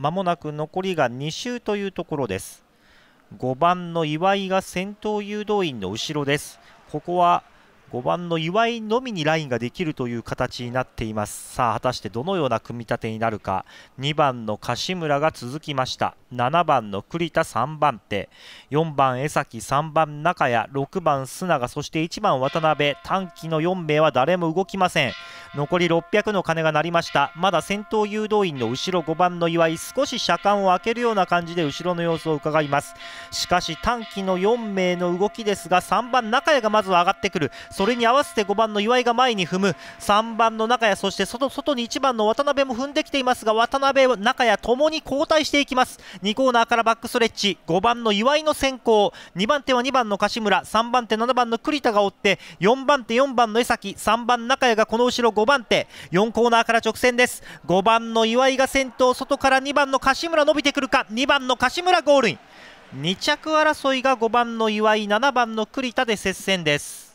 まもなく残りが2周というところです5番の岩井が先頭誘導員の後ろですここは5番の岩井のみにラインができるという形になっていますさあ果たしてどのような組み立てになるか2番の柏村が続きました7番の栗田3番手4番江崎3番中谷6番砂がそして1番渡辺短期の4名は誰も動きません残り600の鐘が鳴りましたまだ先頭誘導員の後ろ5番の岩井少し車間を空けるような感じで後ろの様子を伺いますしかし短期の4名の動きですが3番中谷がまず上がってくるそれに合わせて5番の岩井が前に踏む3番の中谷そして外外に1番の渡辺も踏んできていますが渡辺中谷ともに交代していきます2コーナーからバックストレッチ5番の岩井の先行2番手は2番の柏村3番手7番の栗田が追って4番手4番の江崎3番中谷がこの後ろ5番手4コーナーから直線です5番の岩井が先頭外から2番の柏村伸びてくるか2番の柏村ゴールイン2着争いが5番の岩井7番の栗田で接戦です